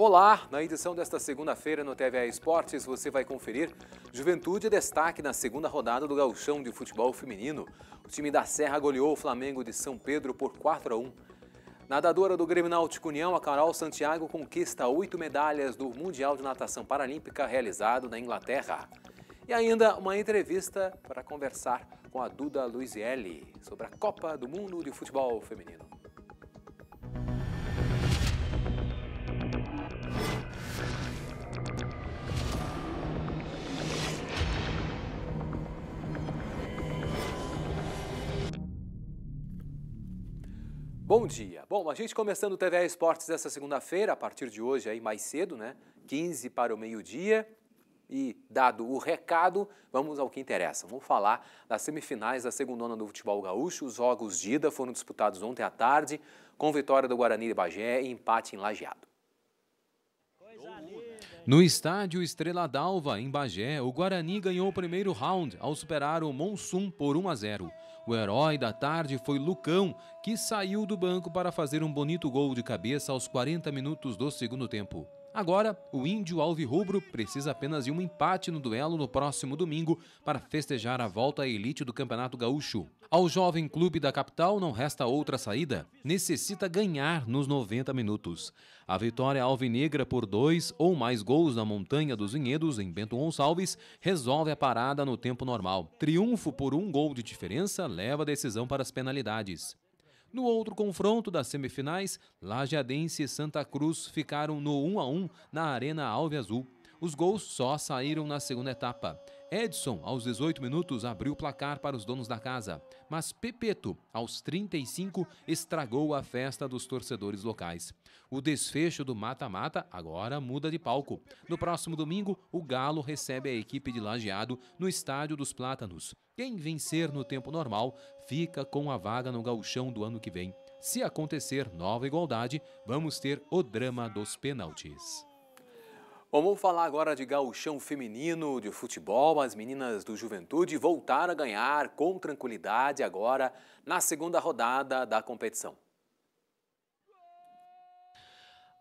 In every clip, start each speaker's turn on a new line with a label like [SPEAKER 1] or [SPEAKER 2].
[SPEAKER 1] Olá! Na edição desta segunda-feira no TVA Esportes, você vai conferir Juventude destaque na segunda rodada do Gauchão de Futebol Feminino. O time da Serra goleou o Flamengo de São Pedro por 4 a 1. Nadadora do Grêmio Náutico União, a Carol Santiago conquista oito medalhas do Mundial de Natação Paralímpica realizado na Inglaterra. E ainda uma entrevista para conversar com a Duda Luizielli sobre a Copa do Mundo de Futebol Feminino. Bom dia. Bom, a gente começando o TV Esportes dessa segunda-feira, a partir de hoje aí mais cedo, né? 15 para o meio-dia. E dado o recado, vamos ao que interessa. Vamos falar das semifinais da segunda onda do futebol gaúcho. Os jogos de ida foram disputados ontem à tarde, com vitória do Guarani de Bagé e empate em Lajeado. No estádio Estrela d'Alva, em Bagé, o Guarani ganhou o primeiro round ao superar o Monsum por 1 a 0. O herói da tarde foi Lucão, que saiu do banco para fazer um bonito gol de cabeça aos 40 minutos do segundo tempo. Agora, o índio alvirrubro precisa apenas de um empate no duelo no próximo domingo para festejar a volta à elite do Campeonato Gaúcho. Ao jovem clube da capital não resta outra saída, necessita ganhar nos 90 minutos. A vitória alvinegra por dois ou mais gols na Montanha dos Vinhedos, em Bento Gonçalves, resolve a parada no tempo normal. Triunfo por um gol de diferença leva a decisão para as penalidades. No outro confronto das semifinais, Lajeadense e Santa Cruz ficaram no 1 a 1 na Arena Alve Azul. Os gols só saíram na segunda etapa. Edson, aos 18 minutos, abriu o placar para os donos da casa, mas Pepeto, aos 35, estragou a festa dos torcedores locais. O desfecho do mata-mata agora muda de palco. No próximo domingo, o Galo recebe a equipe de Lajeado no Estádio dos Plátanos. Quem vencer no tempo normal fica com a vaga no gauchão do ano que vem. Se acontecer nova igualdade, vamos ter o drama dos pênaltis. Bom, vamos falar agora de gauchão feminino, de futebol. As meninas do Juventude voltaram a ganhar com tranquilidade agora na segunda rodada da competição.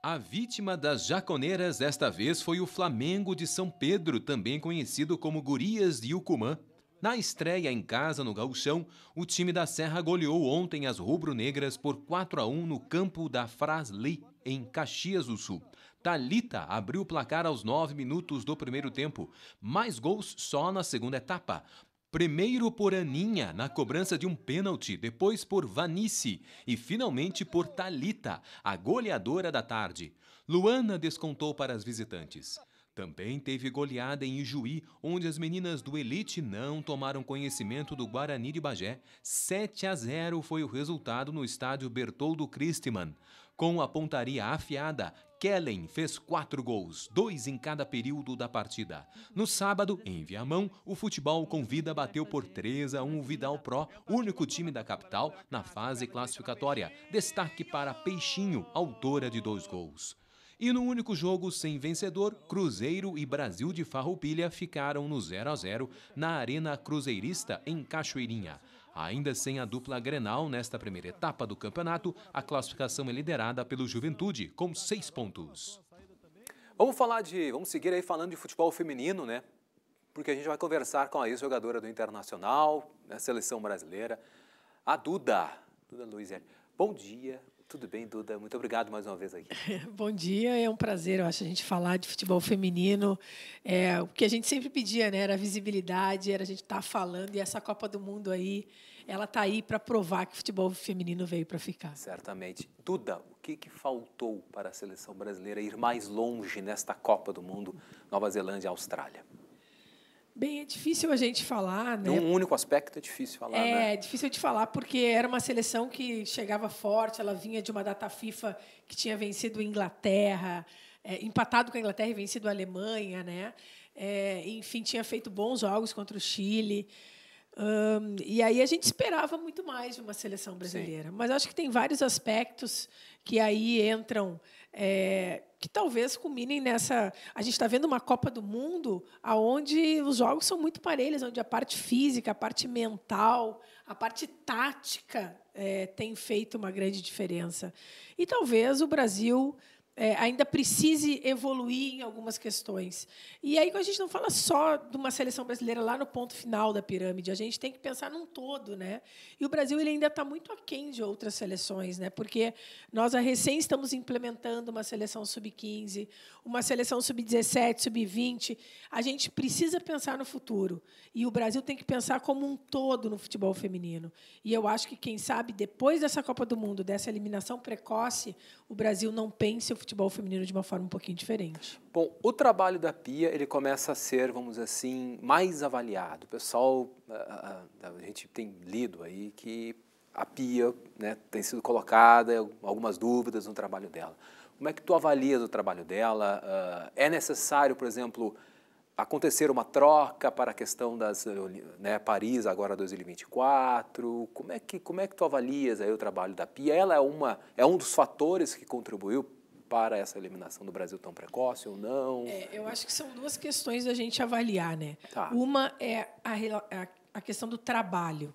[SPEAKER 1] A vítima das jaconeiras desta vez foi o Flamengo de São Pedro, também conhecido como Gurias de Ucumã. Na estreia em casa no Gauchão, o time da Serra goleou ontem as rubro-negras por 4 a 1 no campo da Frasley, em Caxias do Sul. Talita abriu o placar aos 9 minutos do primeiro tempo. Mais gols só na segunda etapa. Primeiro por Aninha, na cobrança de um pênalti, depois por Vanice e finalmente por Talita, a goleadora da tarde. Luana descontou para as visitantes. Também teve goleada em Ijuí, onde as meninas do Elite não tomaram conhecimento do Guarani de Bagé. 7 a 0 foi o resultado no estádio Bertoldo Christmann. Com a pontaria afiada, Kellen fez quatro gols, dois em cada período da partida. No sábado, em Viamão, o futebol com vida bateu por 3 a 1 o Vidal Pro, único time da capital na fase classificatória. Destaque para Peixinho, autora de dois gols. E no único jogo sem vencedor, Cruzeiro e Brasil de Farroupilha ficaram no 0 a 0 na Arena Cruzeirista em Cachoeirinha. Ainda sem a dupla Grenal nesta primeira etapa do campeonato, a classificação é liderada pelo Juventude, com seis pontos. Vamos falar de. Vamos seguir aí falando de futebol feminino, né? Porque a gente vai conversar com a ex-jogadora do Internacional, da seleção brasileira, a Duda. Duda Luiz. Bom dia, tudo bem, Duda. Muito obrigado mais uma vez aqui.
[SPEAKER 2] Bom dia, é um prazer, eu acho, a gente falar de futebol feminino. É, o que a gente sempre pedia, né? Era visibilidade, era a gente estar tá falando, e essa Copa do Mundo aí, ela está aí para provar que o futebol feminino veio para ficar.
[SPEAKER 1] Certamente. Duda, o que, que faltou para a seleção brasileira ir mais longe nesta Copa do Mundo, Nova Zelândia e Austrália?
[SPEAKER 2] Bem, é difícil a gente falar, né? Um único
[SPEAKER 1] aspecto é difícil falar, é, né? É,
[SPEAKER 2] difícil de falar porque era uma seleção que chegava forte, ela vinha de uma data FIFA que tinha vencido a Inglaterra, é, empatado com a Inglaterra e vencido a Alemanha, né? É, enfim, tinha feito bons jogos contra o Chile. Um, e aí a gente esperava muito mais de uma seleção brasileira. Sim. Mas acho que tem vários aspectos que aí entram. É, que talvez culminem nessa. A gente está vendo uma Copa do Mundo onde os jogos são muito parelhos, onde a parte física, a parte mental, a parte tática é, tem feito uma grande diferença. E talvez o Brasil é, ainda precise evoluir em algumas questões. E aí a gente não fala só de uma seleção brasileira lá no ponto final da pirâmide, a gente tem que pensar num todo, né? E o Brasil ele ainda está muito aquém de outras seleções, né? Porque nós a recém estamos implementando uma seleção sub-15, uma seleção sub-17, sub-20. A gente precisa pensar no futuro e o Brasil tem que pensar como um todo no futebol feminino. E eu acho que quem sabe depois dessa Copa do Mundo, dessa eliminação precoce, o Brasil não pense o futebol feminino de uma forma um pouquinho diferente.
[SPEAKER 1] Bom, o trabalho da Pia ele começa a ser, vamos dizer assim, mais avaliado. O pessoal, a, ah, a, ah, ah, a gente tem lido aí que a Pia né, tem sido colocada algumas dúvidas no trabalho dela. Como é que tu avalias o trabalho dela? é necessário, por exemplo, acontecer uma troca para a questão das né, Paris agora 2024? Como é que como é que tu avalias aí o trabalho da Pia? Ela é uma é um dos fatores que contribuiu para essa eliminação do Brasil tão precoce ou não? É, eu
[SPEAKER 2] acho que são duas questões a gente avaliar, né? Tá. Uma é a, a, a questão do trabalho.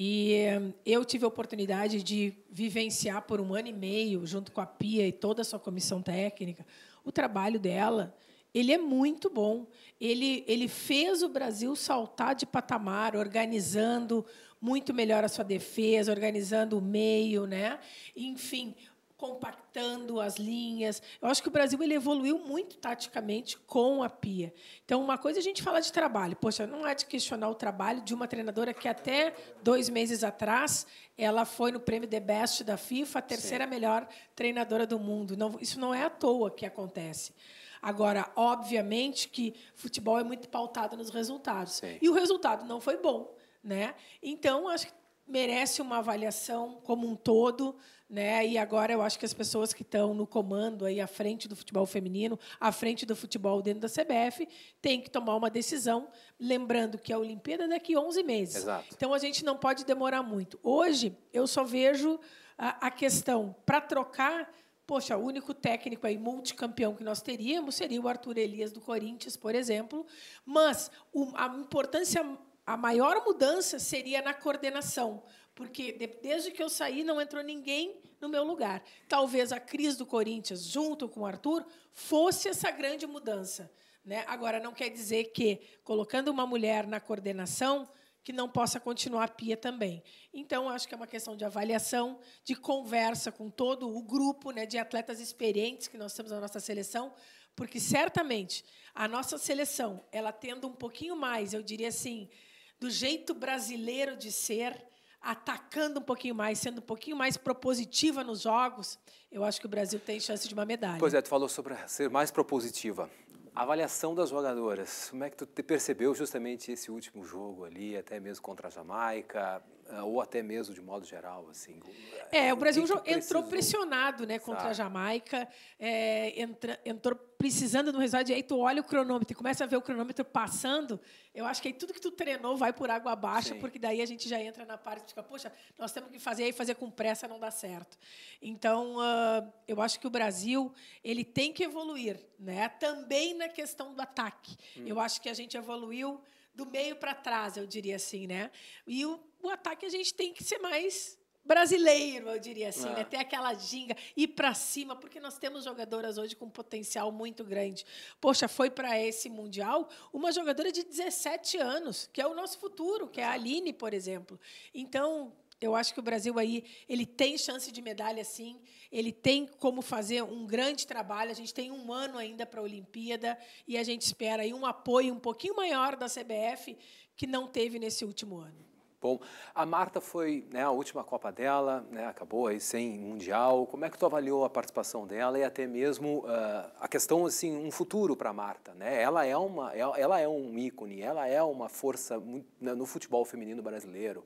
[SPEAKER 2] E eh, eu tive a oportunidade de vivenciar por um ano e meio, junto com a Pia e toda a sua comissão técnica, o trabalho dela. Ele é muito bom. Ele, ele fez o Brasil saltar de patamar, organizando muito melhor a sua defesa, organizando o meio, né? Enfim, compactando as linhas. Eu acho que o Brasil ele evoluiu muito taticamente com a pia. Então, uma coisa é a gente fala de trabalho. Poxa, não é de questionar o trabalho de uma treinadora que até dois meses atrás ela foi no prêmio The Best da FIFA, a terceira Sim. melhor treinadora do mundo. Não, isso não é à toa que acontece. Agora, obviamente que futebol é muito pautado nos resultados. Sim. E o resultado não foi bom. Né? Então, acho que merece uma avaliação como um todo, né? E agora eu acho que as pessoas que estão no comando aí à frente do futebol feminino, à frente do futebol dentro da CBF, têm que tomar uma decisão, lembrando que a Olimpíada é daqui a 11 meses. Exato. Então a gente não pode demorar muito. Hoje eu só vejo a, a questão para trocar Poxa, o único técnico aí multicampeão que nós teríamos seria o Arthur Elias do Corinthians, por exemplo. Mas o, a importância a maior mudança seria na coordenação, porque desde que eu saí não entrou ninguém no meu lugar. Talvez a crise do Corinthians, junto com o Arthur, fosse essa grande mudança. Né? Agora, não quer dizer que, colocando uma mulher na coordenação, que não possa continuar a pia também. Então, acho que é uma questão de avaliação, de conversa com todo o grupo né, de atletas experientes que nós temos na nossa seleção, porque certamente a nossa seleção, ela tendo um pouquinho mais, eu diria assim, do jeito brasileiro de ser, atacando um pouquinho mais, sendo um pouquinho mais propositiva nos jogos, eu acho que o Brasil tem chance de uma medalha. Pois
[SPEAKER 1] é, tu falou sobre ser mais propositiva. A avaliação das jogadoras, como é que tu percebeu justamente esse último jogo ali, até mesmo contra a Jamaica? Ah, ou até mesmo de modo geral assim
[SPEAKER 2] é, é o Brasil que que entrou pressionado né contra sabe? a Jamaica é, entra, entrou precisando no resultado e aí tu olha o cronômetro e começa a ver o cronômetro passando eu acho que aí tudo que tu treinou vai por água abaixo porque daí a gente já entra na parte de fica poxa nós temos que fazer aí fazer com pressa não dá certo então uh, eu acho que o Brasil ele tem que evoluir né também na questão do ataque hum. eu acho que a gente evoluiu do meio para trás, eu diria assim, né? E o o ataque a gente tem que ser mais brasileiro, eu diria assim, né? é. né? ter aquela ginga, ir para cima, porque nós temos jogadoras hoje com potencial muito grande. Poxa, foi para esse Mundial uma jogadora de 17 anos, que é o nosso futuro, que é a Aline, por exemplo. Então, eu acho que o Brasil aí ele tem chance de medalha, sim. Ele tem como fazer um grande trabalho. A gente tem um ano ainda para a Olimpíada e a gente espera aí um apoio um pouquinho maior da CBF que não teve nesse último ano.
[SPEAKER 1] Bom, a Marta foi né, a última Copa dela, né, acabou aí sem Mundial. Como é que tu avaliou a participação dela e até mesmo uh, a questão, assim, um futuro para a Marta? Né? Ela, é uma, ela é um ícone, ela é uma força né, no futebol feminino brasileiro.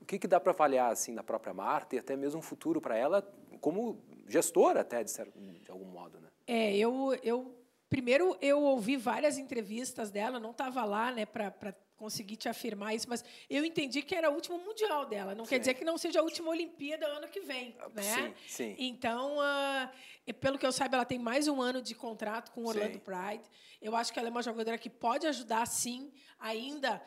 [SPEAKER 1] O que, que dá para avaliar assim da própria Marta e até mesmo um futuro para ela como gestora até, de, certo, de algum
[SPEAKER 2] modo? Né? É, eu, eu... Primeiro, eu ouvi várias entrevistas dela, não estava lá né, para consegui te afirmar isso, mas eu entendi que era o último mundial dela. Não sim. quer dizer que não seja a última Olimpíada ano que vem, ah, né? Sim, sim. Então, uh, pelo que eu saiba, ela tem mais um ano de contrato com o Orlando Pride. Eu acho que ela é uma jogadora que pode ajudar, sim, ainda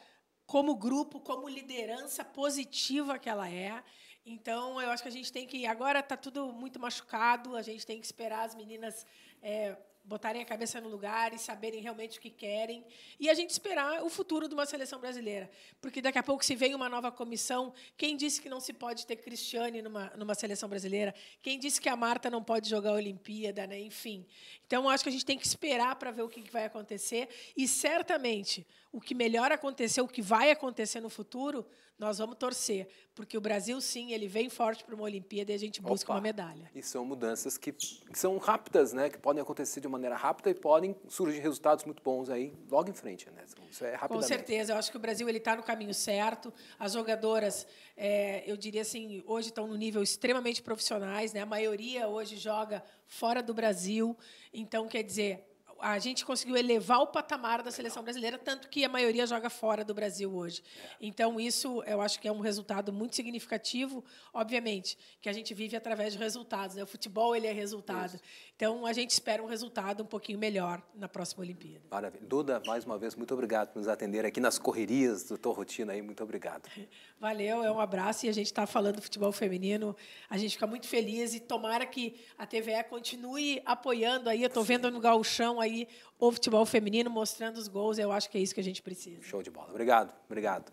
[SPEAKER 2] como grupo, como liderança positiva que ela é. Então, eu acho que a gente tem que. Agora está tudo muito machucado, a gente tem que esperar as meninas é, botarem a cabeça no lugar e saberem realmente o que querem. E a gente esperar o futuro de uma seleção brasileira. Porque daqui a pouco, se vem uma nova comissão, quem disse que não se pode ter Cristiane numa, numa seleção brasileira? Quem disse que a Marta não pode jogar a Olimpíada? Né? Enfim. Então, acho que a gente tem que esperar para ver o que vai acontecer. E certamente, o que melhor aconteceu, o que vai acontecer no futuro, nós vamos torcer, porque o Brasil, sim, ele vem forte para uma Olimpíada e a gente busca Opa. uma medalha.
[SPEAKER 1] E são mudanças que, que, são rápidas, né? Que podem acontecer de maneira rápida e podem surgir resultados muito bons aí logo em frente, né? Isso é Com certeza,
[SPEAKER 2] eu acho que o Brasil ele está no caminho certo. As jogadoras, é, eu diria assim, hoje estão no nível extremamente profissionais, né? A maioria hoje joga fora do Brasil, então quer dizer a gente conseguiu elevar o patamar da seleção brasileira, tanto que a maioria joga fora do Brasil hoje. Então, isso eu acho que é um resultado muito significativo, obviamente, que a gente vive através de resultados. Né? O futebol ele é resultado. Isso. Então, a gente espera um resultado um pouquinho melhor na próxima Olimpíada.
[SPEAKER 1] Maravilha. Duda, mais uma vez, muito obrigado por nos atender aqui nas correrias do Tô Rotina. Aí, muito obrigado.
[SPEAKER 2] Valeu, é um abraço. E a gente está falando do futebol feminino. A gente fica muito feliz e tomara que a TVE continue apoiando. aí. Eu estou vendo no galchão aí aí o futebol feminino mostrando os gols. Eu acho que é isso que a gente precisa.
[SPEAKER 1] Show de bola. Obrigado, obrigado.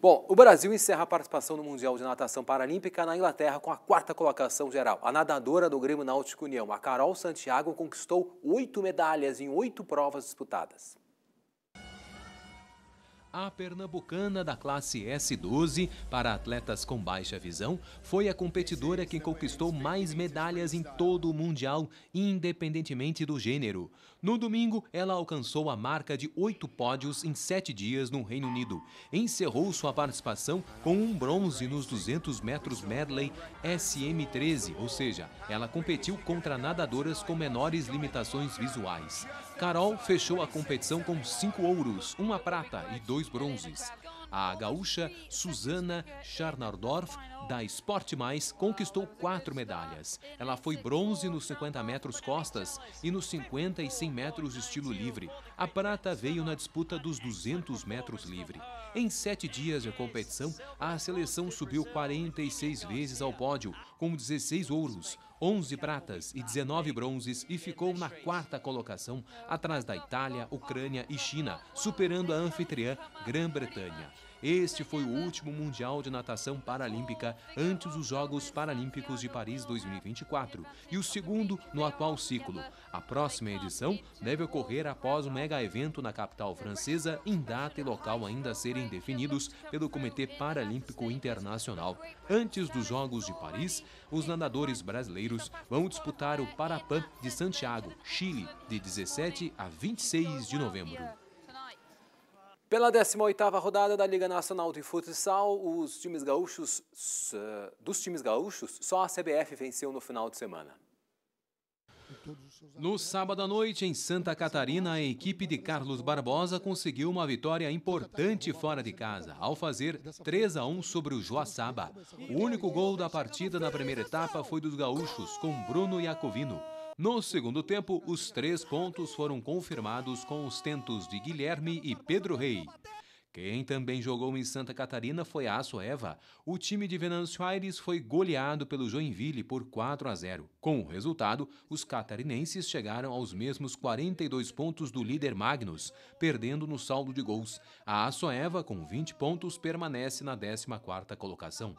[SPEAKER 1] Bom, o Brasil encerra a participação no Mundial de Natação Paralímpica na Inglaterra com a quarta colocação geral. A nadadora do Grêmio Náutico União, a Carol Santiago, conquistou oito medalhas em oito provas disputadas. A pernambucana da classe S12 para atletas com baixa visão foi a competidora que conquistou mais medalhas em todo o Mundial, independentemente do gênero. No domingo, ela alcançou a marca de oito pódios em sete dias no Reino Unido. Encerrou sua participação com um bronze nos 200 metros medley SM13, ou seja, ela competiu contra nadadoras com menores limitações visuais. Carol fechou a competição com cinco ouros, uma prata e dois dois bronzes. A gaúcha Susana Scharnardorf, da Sport Mais, conquistou quatro medalhas. Ela foi bronze nos 50 metros costas e nos 50 e 100 metros estilo livre. A prata veio na disputa dos 200 metros livre. Em sete dias de competição, a seleção subiu 46 vezes ao pódio, com 16 ouros, 11 pratas e 19 bronzes e ficou na quarta colocação, atrás da Itália, Ucrânia e China, superando a anfitriã Grã-Bretanha. Este foi o último Mundial de Natação Paralímpica antes dos Jogos Paralímpicos de Paris 2024 e o segundo no atual ciclo. A próxima edição deve ocorrer após um mega evento na capital francesa, em data e local ainda serem definidos pelo Comitê Paralímpico Internacional. Antes dos Jogos de Paris, os nadadores brasileiros vão disputar o Parapan de Santiago, Chile, de 17 a 26 de novembro. Pela 18ª rodada da Liga Nacional de Futsal, os times gaúchos, dos times gaúchos, só a CBF venceu no final de semana. No sábado à noite, em Santa Catarina, a equipe de Carlos Barbosa conseguiu uma vitória importante fora de casa, ao fazer 3 a 1 sobre o Joaçaba. O único gol da partida na primeira etapa foi dos gaúchos, com Bruno Iacovino. No segundo tempo, os três pontos foram confirmados com os tentos de Guilherme e Pedro Rei. Quem também jogou em Santa Catarina foi a Açoeva. O time de Venâncio Aires foi goleado pelo Joinville por 4 a 0. Com o resultado, os catarinenses chegaram aos mesmos 42 pontos do líder Magnus, perdendo no saldo de gols. A Açoeva, com 20 pontos, permanece na 14ª colocação.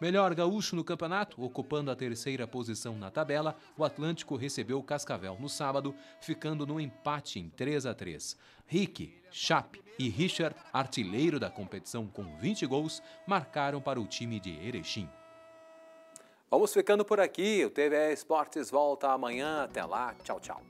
[SPEAKER 1] Melhor gaúcho no campeonato, ocupando a terceira posição na tabela, o Atlântico recebeu o Cascavel no sábado, ficando no empate em 3 a 3. Rick, Chap e Richard, artilheiro da competição com 20 gols, marcaram para o time de Erechim. Vamos ficando por aqui. O TV Esportes volta amanhã. Até lá. Tchau, tchau.